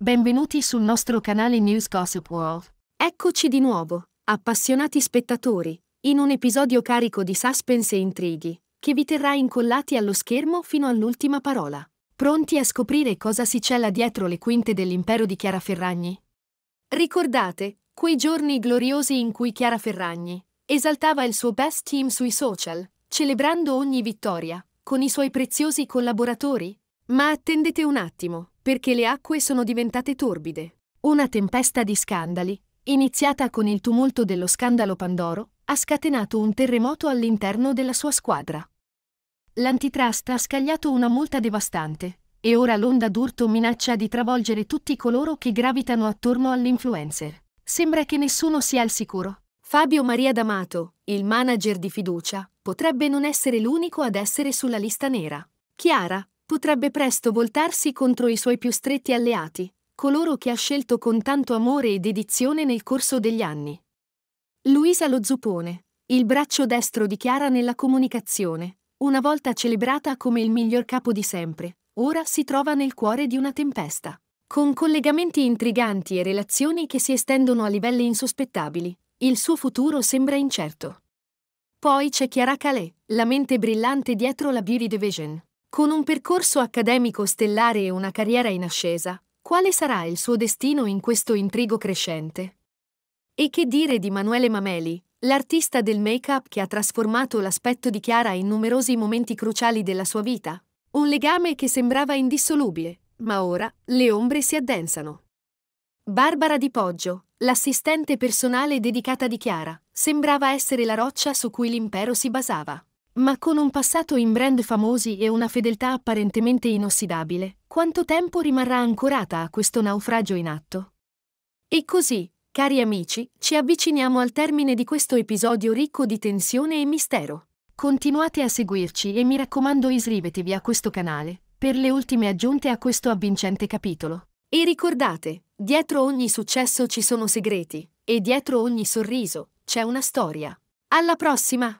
Benvenuti sul nostro canale News Gossip World. Eccoci di nuovo, appassionati spettatori, in un episodio carico di suspense e intrighi, che vi terrà incollati allo schermo fino all'ultima parola. Pronti a scoprire cosa si cela dietro le quinte dell'impero di Chiara Ferragni? Ricordate, quei giorni gloriosi in cui Chiara Ferragni esaltava il suo best team sui social, celebrando ogni vittoria, con i suoi preziosi collaboratori? Ma attendete un attimo, perché le acque sono diventate torbide. Una tempesta di scandali, iniziata con il tumulto dello scandalo Pandoro, ha scatenato un terremoto all'interno della sua squadra. L'antitrust ha scagliato una multa devastante e ora l'onda d'urto minaccia di travolgere tutti coloro che gravitano attorno all'influencer. Sembra che nessuno sia al sicuro. Fabio Maria D'Amato, il manager di fiducia, potrebbe non essere l'unico ad essere sulla lista nera. Chiara, potrebbe presto voltarsi contro i suoi più stretti alleati, coloro che ha scelto con tanto amore e dedizione nel corso degli anni. Luisa Lo Zuppone, il braccio destro di Chiara nella comunicazione, una volta celebrata come il miglior capo di sempre, ora si trova nel cuore di una tempesta. Con collegamenti intriganti e relazioni che si estendono a livelli insospettabili, il suo futuro sembra incerto. Poi c'è Chiara Calais, la mente brillante dietro la Beauty Division. Con un percorso accademico stellare e una carriera in ascesa, quale sarà il suo destino in questo intrigo crescente? E che dire di Manuele Mameli, l'artista del make-up che ha trasformato l'aspetto di Chiara in numerosi momenti cruciali della sua vita? Un legame che sembrava indissolubile, ma ora le ombre si addensano. Barbara Di Poggio, l'assistente personale dedicata di Chiara, sembrava essere la roccia su cui l'impero si basava. Ma con un passato in brand famosi e una fedeltà apparentemente inossidabile, quanto tempo rimarrà ancorata a questo naufragio in atto? E così, cari amici, ci avviciniamo al termine di questo episodio ricco di tensione e mistero. Continuate a seguirci e mi raccomando iscrivetevi a questo canale per le ultime aggiunte a questo avvincente capitolo. E ricordate, dietro ogni successo ci sono segreti e dietro ogni sorriso c'è una storia. Alla prossima!